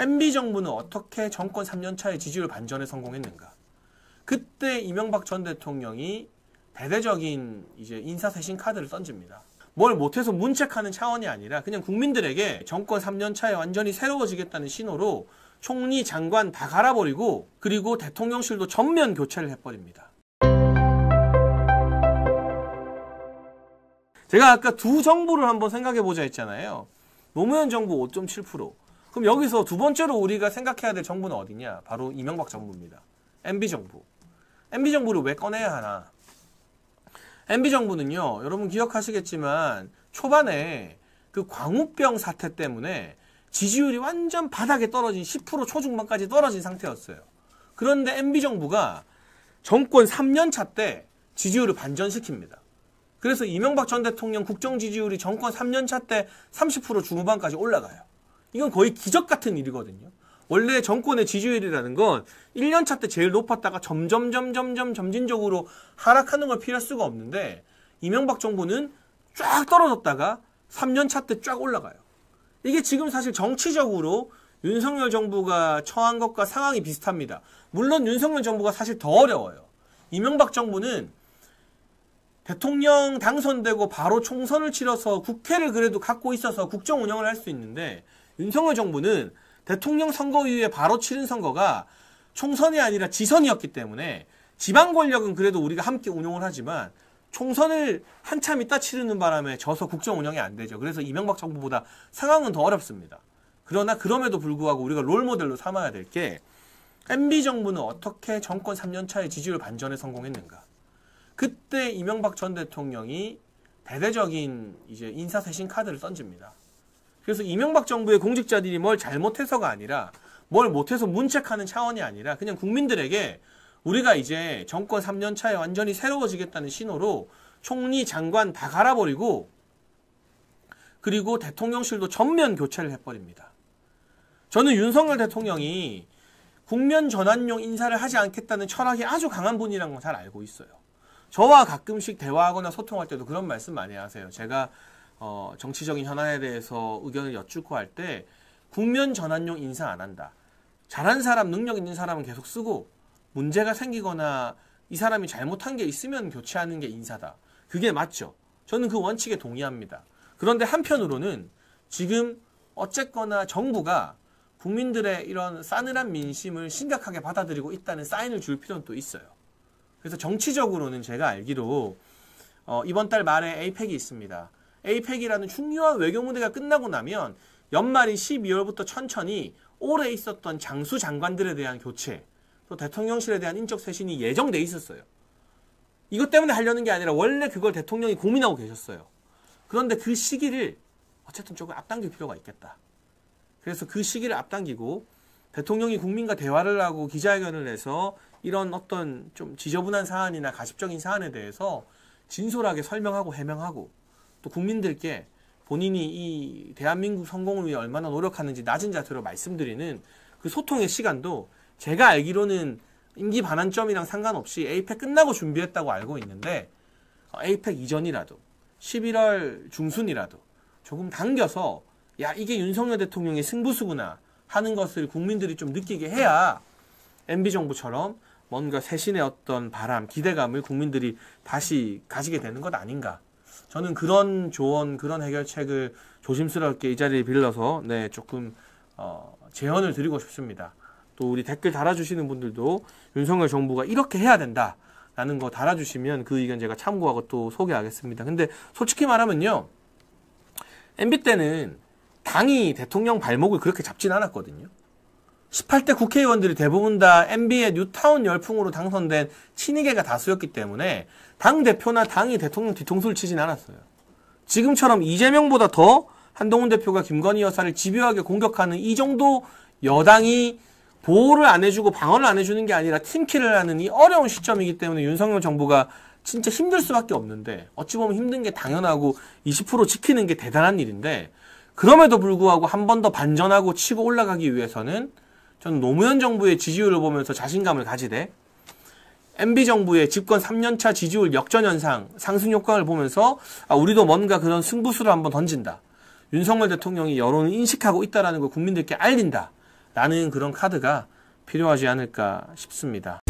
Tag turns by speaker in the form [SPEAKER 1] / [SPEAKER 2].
[SPEAKER 1] MB 정부는 어떻게 정권 3년 차의 지지율 반전에 성공했는가? 그때 이명박 전 대통령이 대대적인 이제 인사쇄신 카드를 던집니다. 뭘 못해서 문책하는 차원이 아니라 그냥 국민들에게 정권 3년 차에 완전히 새로워지겠다는 신호로 총리, 장관 다 갈아버리고 그리고 대통령실도 전면 교체를 해버립니다. 제가 아까 두 정부를 한번 생각해보자 했잖아요. 노무현 정부 5.7%, 그럼 여기서 두 번째로 우리가 생각해야 될 정부는 어디냐? 바로 이명박 정부입니다. MB 정부. MB 정부를 왜 꺼내야 하나? MB 정부는요, 여러분 기억하시겠지만 초반에 그 광우병 사태 때문에 지지율이 완전 바닥에 떨어진 10% 초중반까지 떨어진 상태였어요. 그런데 MB 정부가 정권 3년 차때 지지율을 반전시킵니다. 그래서 이명박 전 대통령 국정 지지율이 정권 3년 차때 30% 중후반까지 올라가요. 이건 거의 기적 같은 일이거든요. 원래 정권의 지지율이라는 건 1년차 때 제일 높았다가 점점, 점점, 점, 점진적으로 점 하락하는 걸 피할 수가 없는데, 이명박 정부는 쫙 떨어졌다가 3년차 때 쫙 올라가요. 이게 지금 사실 정치적으로 윤석열 정부가 처한 것과 상황이 비슷합니다. 물론 윤석열 정부가 사실 더 어려워요. 이명박 정부는 대통령 당선되고 바로 총선을 치러서 국회를 그래도 갖고 있어서 국정 운영을 할 수 있는데, 윤석열 정부는 대통령 선거 이후에 바로 치른 선거가 총선이 아니라 지선이었기 때문에 지방 권력은 그래도 우리가 함께 운용을 하지만 총선을 한참 있다 치르는 바람에 져서 국정 운영이 안 되죠. 그래서 이명박 정부보다 상황은 더 어렵습니다. 그러나 그럼에도 불구하고 우리가 롤모델로 삼아야 될 게 MB 정부는 어떻게 정권 3년 차의 지지율 반전에 성공했는가. 그때 이명박 전 대통령이 대대적인 이제 인사쇄신 카드를 던집니다. 그래서 이명박 정부의 공직자들이 뭘 잘못해서가 아니라 뭘 못해서 문책하는 차원이 아니라 그냥 국민들에게 우리가 이제 정권 3년 차에 완전히 새로워지겠다는 신호로 총리 장관 다 갈아버리고 그리고 대통령실도 전면 교체를 해버립니다. 저는 윤석열 대통령이 국면 전환용 인사를 하지 않겠다는 철학이 아주 강한 분이라는건잘 알고 있어요. 저와 가끔씩 대화하거나 소통할 때도 그런 말씀 많이 하세요. 제가 어, 정치적인 현안에 대해서 의견을 여쭙고 할 때 국면 전환용 인사 안 한다. 잘한 사람, 능력 있는 사람은 계속 쓰고 문제가 생기거나 이 사람이 잘못한 게 있으면 교체하는 게 인사다. 그게 맞죠. 저는 그 원칙에 동의합니다. 그런데 한편으로는 지금 어쨌거나 정부가 국민들의 이런 싸늘한 민심을 심각하게 받아들이고 있다는 사인을 줄 필요는 또 있어요. 그래서 정치적으로는 제가 알기로 어, 이번 달 말에 에이펙이 있습니다. 에이펙이라는 중요한 외교 무대가 끝나고 나면 연말인 12월부터 천천히 오래 있었던 장수 장관들에 대한 교체, 또 대통령실에 대한 인적 쇄신이 예정돼 있었어요. 이것 때문에 하려는 게 아니라 원래 그걸 대통령이 고민하고 계셨어요. 그런데 그 시기를 어쨌든 조금 앞당길 필요가 있겠다. 그래서 그 시기를 앞당기고 대통령이 국민과 대화를 하고 기자회견을 해서 이런 어떤 좀 지저분한 사안이나 가십적인 사안에 대해서 진솔하게 설명하고 해명하고 또 국민들께 본인이 이 대한민국 성공을 위해 얼마나 노력하는지 낮은 자세로 말씀드리는 그 소통의 시간도 제가 알기로는 임기 반환점이랑 상관없이 에이펙 끝나고 준비했다고 알고 있는데 어, 에이펙 이전이라도 11월 중순이라도 조금 당겨서 야 이게 윤석열 대통령의 승부수구나 하는 것을 국민들이 좀 느끼게 해야 MB 정부처럼 뭔가 새신의 어떤 바람, 기대감을 국민들이 다시 가지게 되는 것 아닌가 저는 그런 조언, 그런 해결책을 조심스럽게 이 자리에 빌려서 네 조금 어, 제언을 드리고 싶습니다. 또 우리 댓글 달아주시는 분들도 윤석열 정부가 이렇게 해야 된다. 라는 거 달아주시면 그 의견 제가 참고하고 또 소개하겠습니다. 근데 솔직히 말하면요. MB 때는 당이 대통령 발목을 그렇게 잡진 않았거든요. 18대 국회의원들이 대부분 다 MB의 뉴타운 열풍으로 당선된 친이계가 다수였기 때문에 당대표나 당이 대통령 뒤통수를 치진 않았어요. 지금처럼 이재명보다 더 한동훈 대표가 김건희 여사를 집요하게 공격하는 이 정도 여당이 보호를 안 해주고 방어를 안 해주는 게 아니라 팀킬을 하는 이 어려운 시점이기 때문에 윤석열 정부가 진짜 힘들 수밖에 없는데 어찌 보면 힘든 게 당연하고 20% 지키는 게 대단한 일인데 그럼에도 불구하고 한 번 더 반전하고 치고 올라가기 위해서는 저는 노무현 정부의 지지율을 보면서 자신감을 가지되 MB 정부의 집권 3년차 지지율 역전 현상, 상승 효과를 보면서 아, 우리도 뭔가 그런 승부수를 한번 던진다. 윤석열 대통령이 여론을 인식하고 있다라는 걸 국민들께 알린다. 라는 그런 카드가 필요하지 않을까 싶습니다.